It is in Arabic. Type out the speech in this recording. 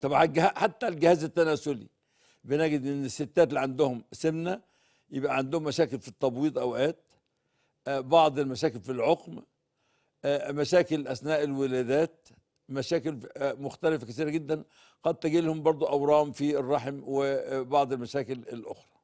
طبعا حتى الجهاز التناسلي بنجد ان الستات اللي عندهم سمنه يبقى عندهم مشاكل في التبويض اوقات آه، بعض المشاكل في العقم آه، مشاكل اثناء الولادات مشاكل آه، مختلفه كثيره جدا قد تجي لهم برضو اورام في الرحم وبعض المشاكل الاخرى